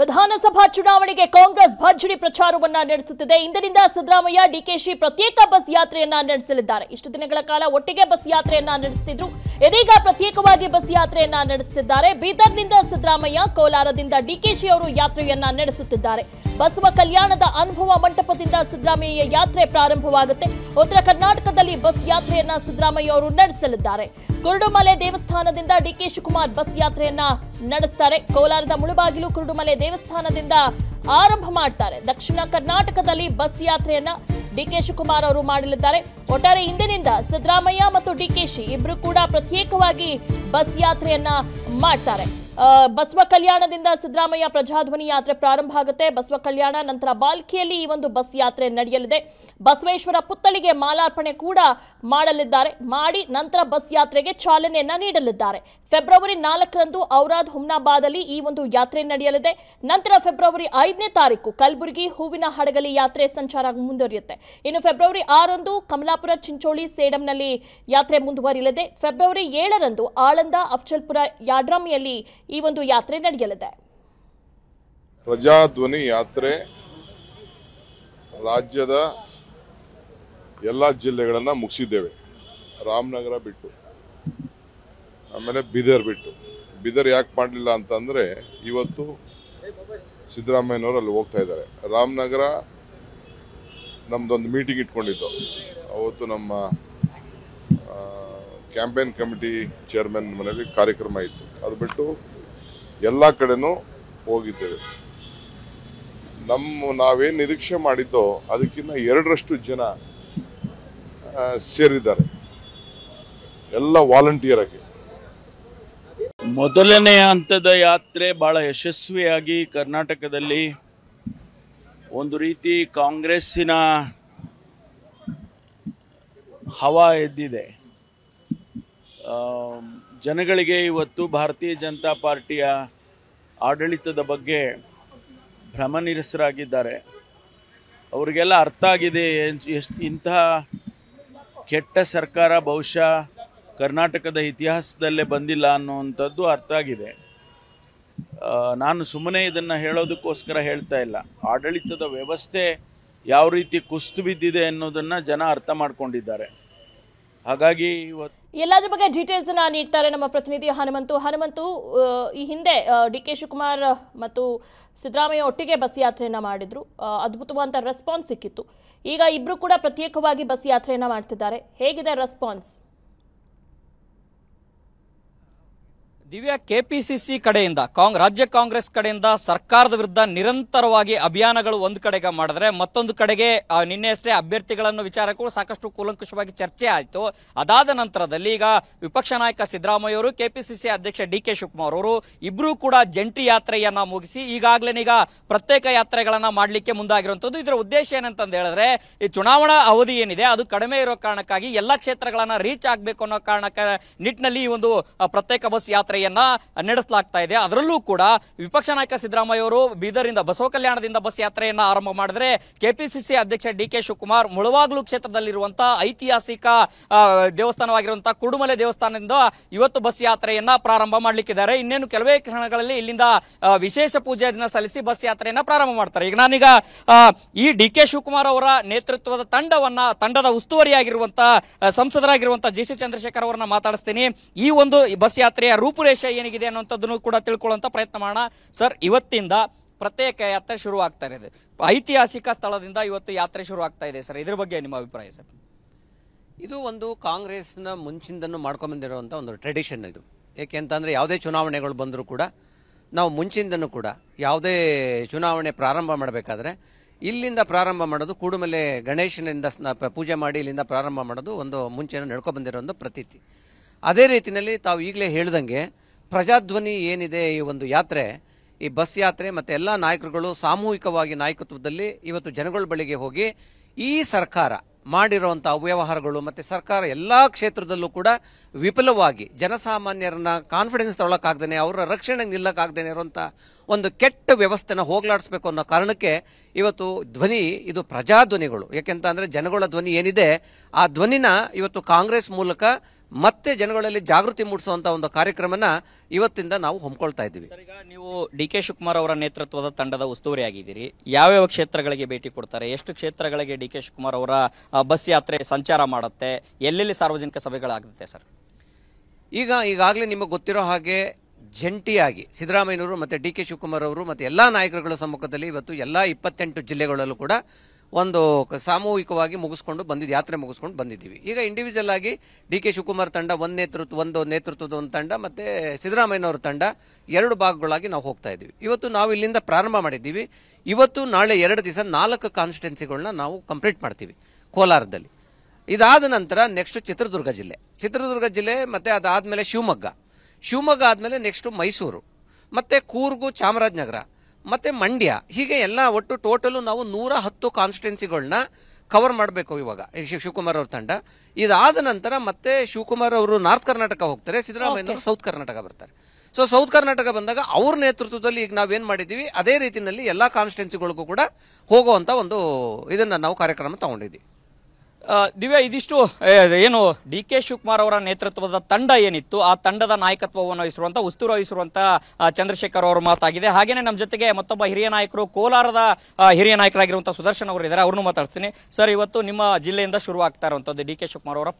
ವಿಧಾನಸಭಾ ಚುನಾವಣೆಗೆ ಕಾಂಗ್ರೆಸ್ ಭರ್ಜರಿ ಪ್ರಚಾರವನ್ನ ನಡೆಸುತ್ತಿದೆ ಇಂದಿನಿಂದ ಸಿದ್ದರಾಮಯ್ಯ ಡಿಕೆಶಿ ಪ್ರತ್ಯೇಕ ಬಸ್ ಯಾತ್ರೆಯನ್ನ ನಡೆಸಲಿದ್ದಾರೆ ಇಷ್ಟು ದಿನಗಳ ಕಾಲ ಒಟ್ಟಿಗೆ ಬಸ್ ಯಾತ್ರೆಯನ್ನ ನಡೆಸುತ್ತಿದ್ರು ಇದೀಗ ಪ್ರತ್ಯೇಕವಾಗಿ ಬಸ್ ಯಾತ್ರೆಯನ್ನ ನಡೆಸುತ್ತಿದ್ದಾರೆ ಬೀದರ್ನಿಂದ ಸಿದ್ದರಾಮಯ್ಯ ಕೋಲಾರದಿಂದ ಡಿಕೆಶಿ ಅವರು ಯಾತ್ರೆಯನ್ನ ನಡೆಸುತ್ತಿದ್ದಾರೆ ಬಸವ ಕಲ್ಯಾಣದ ಅನುಭವ ಮಂಟಪದಿಂದ ಸಿದ್ದರಾಮಯ್ಯ ಯಾತ್ರೆ ಪ್ರಾರಂಭವಾಗುತ್ತೆ ಉತ್ತರ ಕರ್ನಾಟಕದಲ್ಲಿ ಬಸ್ ಯಾತ್ರೆಯನ್ನ ಸಿದ್ದರಾಮಯ್ಯ ಅವರು ನಡೆಸಲಿದ್ದಾರೆ ಕುರುಡುಮಲೆ ದೇವಸ್ಥಾನದಿಂದ ಡಿಕೆ ಶಿವಕುಮಾರ್ ಬಸ್ ಯಾತ್ರೆಯನ್ನ ನಡೆಸ್ತಾರೆ ಕೋಲಾರದ ಮುಳುಬಾಗಿಲು ಕುರುಡುಮಲೆ ದೇವಸ್ಥಾನದಿಂದ ಆರಂಭ ಮಾಡ್ತಾರೆ ದಕ್ಷಿಣ ಕರ್ನಾಟಕದಲ್ಲಿ ಬಸ್ ಯಾತ್ರೆಯನ್ನ ಡಿಕೆ ಶಿವಕುಮಾರ್ ಅವರು ಮಾಡಲಿದ್ದಾರೆ ಒಟ್ಟಾರೆ ಇಂದಿನಿಂದ ಸಿದ್ದರಾಮಯ್ಯ ಮತ್ತು ಡಿಕೆಶಿ ಇಬ್ರು ಕೂಡ ಪ್ರತ್ಯೇಕವಾಗಿ ಬಸ್ ಯಾತ್ರೆಯನ್ನ ಮಾಡ್ತಾರೆ ಬಸವ ಕಲ್ಯಾಣದಿಂದ ಸಿದ್ದರಾಮಯ್ಯ ಪ್ರಜಾಧ್ವನಿ ಯಾತ್ರೆ ಪ್ರಾರಂಭ ಆಗುತ್ತೆ ಬಸವ ಕಲ್ಯಾಣ ನಂತರ ಬಾಲ್ಕಿಯಲ್ಲಿ ಈ ಒಂದು ಬಸ್ ಯಾತ್ರೆ ನಡೆಯಲಿದೆ ಬಸವೇಶ್ವರ ಪುತ್ಥಳಿಗೆ ಮಾಲಾರ್ಪಣೆ ಕೂಡ ಮಾಡಲಿದ್ದಾರೆ ಮಾಡಿ ನಂತರ ಬಸ್ ಯಾತ್ರೆಗೆ ಚಾಲನೆಯನ್ನ ನೀಡಲಿದ್ದಾರೆ ಫೆಬ್ರವರಿ ನಾಲ್ಕರಂದು ಔರಾದ್ ಹುಮ್ನಾಬಾದಲ್ಲಿ ಈ ಒಂದು ಯಾತ್ರೆ ನಡೆಯಲಿದೆ ನಂತರ ಫೆಬ್ರವರಿ ಐದನೇ ತಾರೀಕು ಕಲಬುರಗಿ ಹೂವಿನ ಹಡಗಲಿ ಯಾತ್ರೆ ಸಂಚಾರ ಮುಂದುವರಿಯುತ್ತೆ ಇನ್ನು ಫೆಬ್ರವರಿ ಆರಂದು ಕಮಲಾಪುರ ಚಿಂಚೋಳಿ ಸೇಡಂನಲ್ಲಿ ಯಾತ್ರೆ ಮುಂದುವರಿಯಲಿದೆ ಫೆಬ್ರವರಿ ಏಳರಂದು ಆಳಂದ ಅಫ್ಜಲ್ಪುರ ಯಾಡ್ರಾಮಿಯಲ್ಲಿ ಈ ಒಂದು ಯಾತ್ರೆ ನಡೆಯಲಿದೆ ಪ್ರಜಾಧ್ವನಿ ಯಾತ್ರೆ ರಾಜ್ಯದ ಎಲ್ಲ ಜಿಲ್ಲೆಗಳನ್ನು ಮುಗಿಸಿದ್ದೇವೆ ರಾಮನಗರ ಬಿಟ್ಟು ಆಮೇಲೆ ಬೀದರ್ ಬಿಟ್ಟು ಬೀದರ್ ಯಾಕೆ ಮಾಡಲಿಲ್ಲ ಅಂತಂದರೆ ಇವತ್ತು ಸಿದ್ದರಾಮಯ್ಯನವರು ಅಲ್ಲಿ ಹೋಗ್ತಾ ಇದ್ದಾರೆ ರಾಮನಗರ ನಮ್ಮದೊಂದು ಮೀಟಿಂಗ್ ಇಟ್ಕೊಂಡಿದ್ದು ಅವತ್ತು ನಮ್ಮ ಕ್ಯಾಂಪೇನ್ ಕಮಿಟಿ ಚೇರ್ಮನ್ ಮನೆಯಲ್ಲಿ ಕಾರ್ಯಕ್ರಮ ಇತ್ತು ಅದು ಬಿಟ್ಟು ಎಲ್ಲ ಕಡೆನೂ ಹೋಗಿದ್ದೇವೆ ನಮ್ಮ ನಾವೇನು ನಿರೀಕ್ಷೆ ಮಾಡಿದ್ದೋ ಅದಕ್ಕಿಂತ ಎರಡರಷ್ಟು ಜನ ಸೇರಿದ್ದಾರೆ ಎಲ್ಲ ವಾಲಂಟಿಯರ್ ಆಗಿ ಮೊದಲನೇ ಹಂತದ ಯಾತ್ರೆ ಬಹಳ ಯಶಸ್ವಿಯಾಗಿ ಕರ್ನಾಟಕದಲ್ಲಿ ಒಂದು ರೀತಿ ಕಾಂಗ್ರೆಸ್ಸಿನ ಹವಾ ಎದ್ದಿದೆ ಜನಗಳಿಗೆ ಇವತ್ತು ಭಾರತೀಯ ಜನತಾ ಪಾರ್ಟಿಯ ಆಡಳಿತದ ಬಗ್ಗೆ ಭ್ರಮ ನಿರಸರಾಗಿದ್ದಾರೆ ಅವರಿಗೆಲ್ಲ ಅರ್ಥ ಆಗಿದೆ ಎಷ್ಟು ಇಂತಹ ಕೆಟ್ಟ ಸರ್ಕಾರ ಬಹುಶಃ ಕರ್ನಾಟಕದ ಇತಿಹಾಸದಲ್ಲೇ ಬಂದಿಲ್ಲ ಅನ್ನುವಂಥದ್ದು ಅರ್ಥ ಆಗಿದೆ ನಾನು ಸುಮ್ಮನೆ ಇದನ್ನು ಹೇಳೋದಕ್ಕೋಸ್ಕರ ಹೇಳ್ತಾ ಇಲ್ಲ ಆಡಳಿತದ ವ್ಯವಸ್ಥೆ ಯಾವ ರೀತಿ ಕುಸ್ತು ಬಿದ್ದಿದೆ ಅನ್ನೋದನ್ನು ಜನ ಅರ್ಥ ಮಾಡ್ಕೊಂಡಿದ್ದಾರೆ ಹಾಗಾಗಿ ಇವತ್ತು ಬಗ್ಗೆ ಡೀಟೇಲ್ಸ್ ಅನ್ನ ನೀಡ್ತಾರೆ ನಮ್ಮ ಪ್ರತಿನಿಧಿ ಹನುಮಂತು ಹನುಮಂತು ಈ ಹಿಂದೆ ಡಿ ಕೆ ಶಿವಕುಮಾರ್ ಮತ್ತು ಸಿದ್ದರಾಮಯ್ಯ ಒಟ್ಟಿಗೆ ಬಸ್ ಯಾತ್ರೆಯನ್ನ ಮಾಡಿದ್ರು ಅದ್ಭುತವಾದಂತ ರೆಸ್ಪಾನ್ಸ್ ಸಿಕ್ಕಿತ್ತು ಈಗ ಇಬ್ರು ಕೂಡ ಪ್ರತ್ಯೇಕವಾಗಿ ಬಸ್ ಯಾತ್ರೆಯನ್ನ ಮಾಡ್ತಿದ್ದಾರೆ ಹೇಗಿದೆ ರೆಸ್ಪಾನ್ಸ್ ದಿವ್ಯಾ ಕೆಪಿಸಿಸಿ ಕಡೆಯಿಂದ ಕಾಂಗ್ ರಾಜ್ಯ ಕಾಂಗ್ರೆಸ್ ಕಡೆಯಿಂದ ಸರ್ಕಾರದ ವಿರುದ್ಧ ನಿರಂತರವಾಗಿ ಅಭಿಯಾನಗಳು ಒಂದು ಕಡೆಗೆ ಮಾಡಿದ್ರೆ ಮತ್ತೊಂದು ಕಡೆಗೆ ನಿನ್ನೆಯಷ್ಟೇ ಅಭ್ಯರ್ಥಿಗಳನ್ನು ವಿಚಾರಕ್ಕೂ ಸಾಕಷ್ಟು ಕೂಲಂಕುಷವಾಗಿ ಚರ್ಚೆ ಆಯಿತು ಅದಾದ ನಂತರದಲ್ಲಿ ಈಗ ವಿಪಕ್ಷ ನಾಯಕ ಸಿದ್ದರಾಮಯ್ಯ ಅವರು ಕೆಪಿಸಿಸಿ ಅಧ್ಯಕ್ಷ ಡಿ ಕೆ ಶಿವಕುಮಾರ್ ಅವರು ಇಬ್ಬರೂ ಕೂಡ ಜಂಟಿ ಯಾತ್ರೆಯನ್ನ ಮುಗಿಸಿ ಈಗಾಗಲೇ ಈಗ ಪ್ರತ್ಯೇಕ ಯಾತ್ರೆಗಳನ್ನ ಮಾಡಲಿಕ್ಕೆ ಮುಂದಾಗಿರುವಂತದ್ದು ಇದರ ಉದ್ದೇಶ ಏನಂತಂದು ಹೇಳಿದ್ರೆ ಈ ಚುನಾವಣಾ ಅವಧಿ ಏನಿದೆ ಅದು ಕಡಿಮೆ ಇರೋ ಕಾರಣಕ್ಕಾಗಿ ಎಲ್ಲಾ ಕ್ಷೇತ್ರಗಳನ್ನ ರೀಚ್ ಆಗಬೇಕು ಅನ್ನೋ ಕಾರಣಕ್ಕೆ ನಿಟ್ಟಿನಲ್ಲಿ ಈ ಒಂದು ಪ್ರತ್ಯೇಕ ಬಸ್ ಯಾತ್ರೆ ನಡೆಸಲಾಗ್ತಾ ಇದೆ ಅದರಲ್ಲೂ ಕೂಡ ವಿಪಕ್ಷ ನಾಯಕ ಸಿದ್ದರಾಮಯ್ಯ ಅವರು ಬೀದರಿಂದ ಬಸವ ಕಲ್ಯಾಣದಿಂದ ಬಸ್ ಯಾತ್ರೆಯನ್ನ ಆರಂಭ ಮಾಡಿದ್ರೆ ಕೆಪಿಸಿಸಿ ಅಧ್ಯಕ್ಷ ಡಿ ಕೆ ಶಿವಕುಮಾರ್ ಮುಳವಾಗ್ಲು ಕ್ಷೇತ್ರದಲ್ಲಿರುವಂತಹ ಐತಿಹಾಸಿಕ ದೇವಸ್ಥಾನವಾಗಿರುವಂತಹ ಕುಡುಮಲೆ ದೇವಸ್ಥಾನದಿಂದ ಇವತ್ತು ಬಸ್ ಯಾತ್ರೆಯನ್ನ ಪ್ರಾರಂಭ ಮಾಡಲಿಕ್ಕಿದ್ದಾರೆ ಇನ್ನೇನು ಕೆಲವೇ ಕ್ಷಣಗಳಲ್ಲಿ ಇಲ್ಲಿಂದ ವಿಶೇಷ ಪೂಜೆ ದಿನ ಸಲ್ಲಿಸಿ ಬಸ್ ಯಾತ್ರೆಯನ್ನ ಪ್ರಾರಂಭ ಮಾಡ್ತಾರೆ ಈಗ ನಾನೀಗ ಈ ಡಿ ಕೆ ಶಿವಕುಮಾರ್ ಅವರ ನೇತೃತ್ವದ ತಂಡವನ್ನ ತಂಡದ ಉಸ್ತುವಾರಿಯಾಗಿರುವಂತಹ ಸಂಸದರಾಗಿರುವಂತಹ ಜಿ ಸಿ ಚಂದ್ರಶೇಖರ್ ಅವರನ್ನ ಮಾತಾಡಿಸ್ತೀನಿ ಈ ಒಂದು ಬಸ್ ಯಾತ್ರೆಯ ರೂಪು ಸನ್ನಿವೇಶ ಏನಿದೆ ಅನ್ನೋಂಥದ್ದನ್ನು ಕೂಡ ತಿಳ್ಕೊಳ್ಳುವಂಥ ಪ್ರಯತ್ನ ಮಾಡೋಣ ಸರ್ ಇವತ್ತಿಂದ ಪ್ರತ್ಯೇಕ ಯಾತ್ರೆ ಶುರು ಆಗ್ತಾ ಇದೆ ಐತಿಹಾಸಿಕ ಸ್ಥಳದಿಂದ ಇವತ್ತು ಯಾತ್ರೆ ಶುರು ಆಗ್ತಾ ಇದೆ ಸರ್ ಇದ್ರ ಬಗ್ಗೆ ನಿಮ್ಮ ಅಭಿಪ್ರಾಯ ಸರ್ ಇದು ಒಂದು ಕಾಂಗ್ರೆಸ್ನ ಮುಂಚಿಂದನೂ ಮಾಡ್ಕೊಂಬಂದಿರುವಂಥ ಒಂದು ಟ್ರೆಡಿಷನ್ ಇದು ಏಕೆ ಅಂತಂದರೆ ಯಾವುದೇ ಚುನಾವಣೆಗಳು ಬಂದರೂ ಕೂಡ ನಾವು ಮುಂಚಿಂದನೂ ಕೂಡ ಯಾವುದೇ ಚುನಾವಣೆ ಪ್ರಾರಂಭ ಮಾಡಬೇಕಾದ್ರೆ ಇಲ್ಲಿಂದ ಪ್ರಾರಂಭ ಮಾಡೋದು ಕೂಡುಮಲೆ ಗಣೇಶನಿಂದ ಪೂಜೆ ಮಾಡಿ ಇಲ್ಲಿಂದ ಪ್ರಾರಂಭ ಮಾಡೋದು ಒಂದು ಮುಂಚೆನೂ ಬಂದಿರೋ ಒಂದು ಪ್ರತೀತಿ ಅದೇ ರೀತಿಯಲ್ಲಿ ತಾವು ಈಗಲೇ ಹೇಳ್ದಂಗೆ ಪ್ರಜಾಧ್ವನಿ ಏನಿದೆ ಈ ಒಂದು ಯಾತ್ರೆ ಈ ಬಸ್ ಯಾತ್ರೆ ಮತ್ತು ಎಲ್ಲ ನಾಯಕರುಗಳು ಸಾಮೂಹಿಕವಾಗಿ ನಾಯಕತ್ವದಲ್ಲಿ ಇವತ್ತು ಜನಗಳ ಬಳಿಗೆ ಹೋಗಿ ಈ ಸರ್ಕಾರ ಮಾಡಿರುವಂಥ ಅವ್ಯವಹಾರಗಳು ಮತ್ತು ಸರ್ಕಾರ ಎಲ್ಲ ಕ್ಷೇತ್ರದಲ್ಲೂ ಕೂಡ ವಿಫಲವಾಗಿ ಜನಸಾಮಾನ್ಯರನ್ನ ಕಾನ್ಫಿಡೆನ್ಸ್ ತೊಗೊಳಕ್ಕಾಗ್ದೇ ಅವರ ರಕ್ಷಣೆ ನಿಲ್ಲಕ್ಕಾಗ್ದೇ ಇರುವಂಥ ಒಂದು ಕೆಟ್ಟ ವ್ಯವಸ್ಥೆನ ಹೋಗ್ಲಾಡಿಸ್ಬೇಕು ಅನ್ನೋ ಕಾರಣಕ್ಕೆ ಇವತ್ತು ಧ್ವನಿ ಇದು ಪ್ರಜಾಧ್ವನಿಗಳು ಯಾಕೆಂತ ಅಂದರೆ ಜನಗಳ ಧ್ವನಿ ಏನಿದೆ ಆ ಧ್ವನಿನ ಇವತ್ತು ಕಾಂಗ್ರೆಸ್ ಮೂಲಕ ಮತ್ತೆ ಜನಗಳಲ್ಲಿ ಜಾಗೃತಿ ಮೂಡಿಸುವಂಥ ಒಂದು ಕಾರ್ಯಕ್ರಮನ ಇವತ್ತಿಂದ ನಾವು ಹೊಮ್ಕೊಳ್ತಾ ಇದ್ದೀವಿ ನೀವು ಡಿ ಕೆ ಶಿವಕುಮಾರ್ ಅವರ ನೇತೃತ್ವದ ತಂಡದ ಉಸ್ತುವಾರಿ ಆಗಿದ್ದೀರಿ ಯಾವ್ಯಾವ ಕ್ಷೇತ್ರಗಳಿಗೆ ಭೇಟಿ ಕೊಡ್ತಾರೆ ಎಷ್ಟು ಕ್ಷೇತ್ರಗಳಿಗೆ ಡಿ ಕೆ ಶಿವಕುಮಾರ್ ಅವರ ಬಸ್ ಯಾತ್ರೆ ಸಂಚಾರ ಮಾಡುತ್ತೆ ಎಲ್ಲೆಲ್ಲಿ ಸಾರ್ವಜನಿಕ ಸಭೆಗಳಾಗುತ್ತೆ ಸರ್ ಈಗ ಈಗಾಗಲೇ ನಿಮಗೆ ಗೊತ್ತಿರೋ ಹಾಗೆ ಜಂಟಿಯಾಗಿ ಸಿದ್ದರಾಮಯ್ಯನವರು ಮತ್ತು ಡಿ ಕೆ ಶಿವಕುಮಾರ್ ಅವರು ಮತ್ತು ಎಲ್ಲ ನಾಯಕರುಗಳ ಸಮ್ಮುಖದಲ್ಲಿ ಇವತ್ತು ಎಲ್ಲ ಇಪ್ಪತ್ತೆಂಟು ಜಿಲ್ಲೆಗಳಲ್ಲೂ ಕೂಡ ಒಂದು ಸಾಮೂಹಿಕವಾಗಿ ಮುಗಿಸ್ಕೊಂಡು ಬಂದಿದ್ದು ಯಾತ್ರೆ ಮುಗಿಸ್ಕೊಂಡು ಬಂದಿದ್ದೀವಿ ಈಗ ಇಂಡಿವಿಜುವಲ್ ಆಗಿ ಡಿ ಕೆ ಶಿವಕುಮಾರ್ ತಂಡ ಒಂದು ನೇತೃತ್ವ ಒಂದು ನೇತೃತ್ವದ ಒಂದು ತಂಡ ಮತ್ತು ಸಿದ್ದರಾಮಯ್ಯನವ್ರ ತಂಡ ಎರಡು ಭಾಗಗಳಾಗಿ ನಾವು ಹೋಗ್ತಾ ಇದ್ದೀವಿ ಇವತ್ತು ನಾವು ಇಲ್ಲಿಂದ ಪ್ರಾರಂಭ ಮಾಡಿದ್ದೀವಿ ಇವತ್ತು ನಾಳೆ ಎರಡು ದಿವಸ ನಾಲ್ಕು ಕಾನ್ಸ್ಟಿಟ್ಯೂನ್ಸಿಗಳನ್ನ ನಾವು ಕಂಪ್ಲೀಟ್ ಮಾಡ್ತೀವಿ ಕೋಲಾರದಲ್ಲಿ ಇದಾದ ನಂತರ ನೆಕ್ಸ್ಟ್ ಚಿತ್ರದುರ್ಗ ಜಿಲ್ಲೆ ಚಿತ್ರದುರ್ಗ ಜಿಲ್ಲೆ ಮತ್ತು ಅದಾದಮೇಲೆ ಶಿವಮೊಗ್ಗ ಶಿವಮೊಗ್ಗ ಆದಮೇಲೆ ನೆಕ್ಸ್ಟು ಮೈಸೂರು ಮತ್ತು ಕೂರ್ಗು ಚಾಮರಾಜನಗರ ಮತ್ತು ಮಂಡ್ಯ ಹೀಗೆ ಎಲ್ಲ ಒಟ್ಟು ಟೋಟಲು ನಾವು ನೂರ ಹತ್ತು ಕಾನ್ಸ್ಟಿಟ್ಯೆನ್ಸಿಗಳನ್ನ ಕವರ್ ಮಾಡಬೇಕು ಇವಾಗ ಶಿವಕುಮಾರ್ ಅವ್ರ ತಂಡ ಇದಾದ ನಂತರ ಮತ್ತೆ ಶಿವಕುಮಾರ್ ಅವರು ನಾರ್ತ್ ಕರ್ನಾಟಕ ಹೋಗ್ತಾರೆ ಅವರು ಸೌತ್ ಕರ್ನಾಟಕ ಬರ್ತಾರೆ ಸೊ ಸೌತ್ ಕರ್ನಾಟಕ ಬಂದಾಗ ಅವ್ರ ನೇತೃತ್ವದಲ್ಲಿ ಈಗ ನಾವೇನು ಮಾಡಿದ್ದೀವಿ ಅದೇ ರೀತಿಯಲ್ಲಿ ಎಲ್ಲ ಕಾನ್ಸ್ಟಿಟ್ಯೆನ್ಸಿಗಳಿಗೂ ಕೂಡ ಹೋಗುವಂಥ ಒಂದು ಇದನ್ನು ನಾವು ಕಾರ್ಯಕ್ರಮ ತಗೊಂಡಿದ್ದೀವಿ ದಿವ್ಯಾ ಇದಿಷ್ಟು ಏನು ಡಿ ಕೆ ಶಿವಕುಮಾರ್ ಅವರ ನೇತೃತ್ವದ ತಂಡ ಏನಿತ್ತು ಆ ತಂಡದ ನಾಯಕತ್ವವನ್ನು ವಹಿಸಿರುವಂತಹ ಉಸ್ತುರು ವಹಿಸಿರುವಂತ ಚಂದ್ರಶೇಖರ್ ಅವರ ಮಾತಾಗಿದೆ ಹಾಗೇನೆ ನಮ್ಮ ಜೊತೆಗೆ ಮತ್ತೊಬ್ಬ ಹಿರಿಯ ನಾಯಕರು ಕೋಲಾರದ ಹಿರಿಯ ನಾಯಕರಾಗಿರುವಂತಹ ಸುದರ್ಶನ್ ಅವರು ಇದ್ದಾರೆ ಅವ್ರನ್ನು ಮಾತಾಡ್ತೀನಿ ಸರ್ ಇವತ್ತು ನಿಮ್ಮ ಜಿಲ್ಲೆಯಿಂದ ಶುರು ಆಗ್ತಾ ಇರುವಂತದ್ದು ಡಿ ಕೆ ಶಿವಕುಮಾರ್ ಅವರ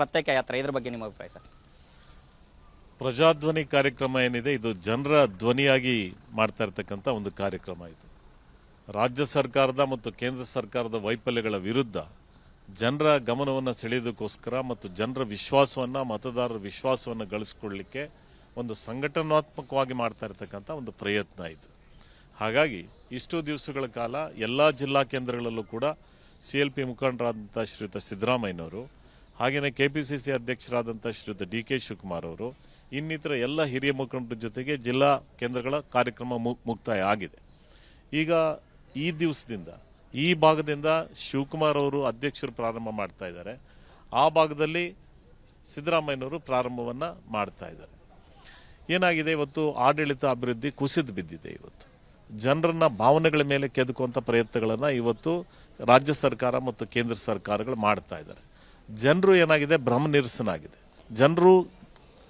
ಪ್ರತ್ಯೇಕ ಯಾತ್ರೆ ಇದ್ರ ಬಗ್ಗೆ ನಿಮ್ಮ ಅಭಿಪ್ರಾಯ ಸರ್ ಪ್ರಜಾಧ್ವನಿ ಕಾರ್ಯಕ್ರಮ ಏನಿದೆ ಇದು ಜನರ ಧ್ವನಿಯಾಗಿ ಮಾಡ್ತಾ ಇರ್ತಕ್ಕಂಥ ಒಂದು ಕಾರ್ಯಕ್ರಮ ಇದು ರಾಜ್ಯ ಸರ್ಕಾರದ ಮತ್ತು ಕೇಂದ್ರ ಸರ್ಕಾರದ ವೈಫಲ್ಯಗಳ ವಿರುದ್ಧ ಜನರ ಗಮನವನ್ನು ಸೆಳೆಯೋದಕ್ಕೋಸ್ಕರ ಮತ್ತು ಜನರ ವಿಶ್ವಾಸವನ್ನು ಮತದಾರರ ವಿಶ್ವಾಸವನ್ನು ಗಳಿಸ್ಕೊಳ್ಳಿಕ್ಕೆ ಒಂದು ಸಂಘಟನಾತ್ಮಕವಾಗಿ ಮಾಡ್ತಾ ಇರತಕ್ಕಂಥ ಒಂದು ಪ್ರಯತ್ನ ಇದು ಹಾಗಾಗಿ ಇಷ್ಟು ದಿವಸಗಳ ಕಾಲ ಎಲ್ಲ ಜಿಲ್ಲಾ ಕೇಂದ್ರಗಳಲ್ಲೂ ಕೂಡ ಸಿ ಎಲ್ ಪಿ ಮುಖಂಡರಾದಂಥ ಶ್ರೀಯುತ ಸಿದ್ದರಾಮಯ್ಯನವರು ಹಾಗೆಯೇ ಕೆ ಪಿ ಸಿ ಸಿ ಅಧ್ಯಕ್ಷರಾದಂಥ ಶ್ರೀಯುತ ಡಿ ಕೆ ಶಿವಕುಮಾರ್ ಅವರು ಇನ್ನಿತರ ಎಲ್ಲ ಹಿರಿಯ ಮುಖಂಡರ ಜೊತೆಗೆ ಜಿಲ್ಲಾ ಕೇಂದ್ರಗಳ ಕಾರ್ಯಕ್ರಮ ಮುಕ್ತಾಯ ಆಗಿದೆ ಈಗ ಈ ದಿವಸದಿಂದ ಈ ಭಾಗದಿಂದ ಶಿವಕುಮಾರ್ ಅವರು ಅಧ್ಯಕ್ಷರು ಪ್ರಾರಂಭ ಮಾಡ್ತಾ ಇದ್ದಾರೆ ಆ ಭಾಗದಲ್ಲಿ ಸಿದ್ದರಾಮಯ್ಯನವರು ಪ್ರಾರಂಭವನ್ನು ಮಾಡ್ತಾ ಇದ್ದಾರೆ ಏನಾಗಿದೆ ಇವತ್ತು ಆಡಳಿತ ಅಭಿವೃದ್ಧಿ ಕುಸಿದು ಬಿದ್ದಿದೆ ಇವತ್ತು ಜನರನ್ನ ಭಾವನೆಗಳ ಮೇಲೆ ಕೆದಕುವಂಥ ಪ್ರಯತ್ನಗಳನ್ನು ಇವತ್ತು ರಾಜ್ಯ ಸರ್ಕಾರ ಮತ್ತು ಕೇಂದ್ರ ಸರ್ಕಾರಗಳು ಮಾಡ್ತಾ ಇದ್ದಾರೆ ಜನರು ಏನಾಗಿದೆ ಭ್ರಮ ನಿರಸನಾಗಿದೆ ಜನರು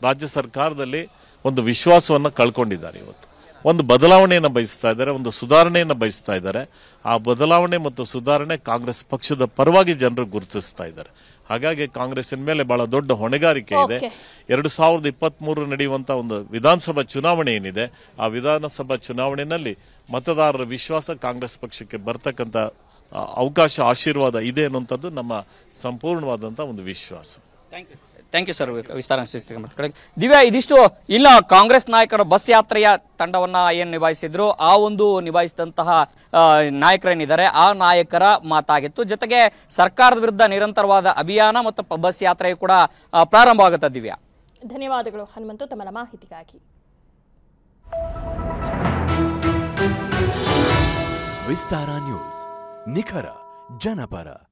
ರಾಜ್ಯ ಸರ್ಕಾರದಲ್ಲಿ ಒಂದು ವಿಶ್ವಾಸವನ್ನು ಕಳ್ಕೊಂಡಿದ್ದಾರೆ ಇವತ್ತು ಒಂದು ಬದಲಾವಣೆಯನ್ನು ಬಯಸ್ತಾ ಇದ್ದಾರೆ ಒಂದು ಸುಧಾರಣೆಯನ್ನು ಬಯಸ್ತಾ ಇದ್ದಾರೆ ಆ ಬದಲಾವಣೆ ಮತ್ತು ಸುಧಾರಣೆ ಕಾಂಗ್ರೆಸ್ ಪಕ್ಷದ ಪರವಾಗಿ ಜನರು ಗುರುತಿಸ್ತಾ ಇದ್ದಾರೆ ಹಾಗಾಗಿ ಕಾಂಗ್ರೆಸ್ಸಿನ ಮೇಲೆ ಬಹಳ ದೊಡ್ಡ ಹೊಣೆಗಾರಿಕೆ ಇದೆ ಎರಡು ಸಾವಿರದ ಇಪ್ಪತ್ತ್ ಮೂರು ನಡೆಯುವಂಥ ಒಂದು ವಿಧಾನಸಭಾ ಚುನಾವಣೆ ಏನಿದೆ ಆ ವಿಧಾನಸಭಾ ಚುನಾವಣೆಯಲ್ಲಿ ಮತದಾರರ ವಿಶ್ವಾಸ ಕಾಂಗ್ರೆಸ್ ಪಕ್ಷಕ್ಕೆ ಬರ್ತಕ್ಕಂಥ ಅವಕಾಶ ಆಶೀರ್ವಾದ ಇದೆ ಅನ್ನುವಂಥದ್ದು ನಮ್ಮ ಸಂಪೂರ್ಣವಾದಂಥ ಒಂದು ವಿಶ್ವಾಸ ಥ್ಯಾಂಕ್ ಯು ಸರ್ ಕಡೆಗೆ ದಿವ್ಯಾ ಇದಿಷ್ಟು ಇಲ್ಲ ಕಾಂಗ್ರೆಸ್ ನಾಯಕರ ಬಸ್ ಯಾತ್ರೆಯ ತಂಡವನ್ನ ಏನು ನಿಭಾಯಿಸಿದ್ರು ಆ ಒಂದು ನಿಭಾಯಿಸಿದಂತಹ ನಾಯಕರೇನಿದ್ದಾರೆ ಆ ನಾಯಕರ ಮಾತಾಗಿತ್ತು ಜೊತೆಗೆ ಸರ್ಕಾರದ ವಿರುದ್ಧ ನಿರಂತರವಾದ ಅಭಿಯಾನ ಮತ್ತು ಬಸ್ ಯಾತ್ರೆಯು ಕೂಡ ಪ್ರಾರಂಭ ಆಗುತ್ತೆ ದಿವ್ಯಾ ಧನ್ಯವಾದಗಳು ಹನುಮಂತು ತಮ್ಮ ಮಾಹಿತಿಗಾಗಿ ವಿಸ್ತಾರ ನ್ಯೂಸ್ ನಿಖರ ಜನಪರ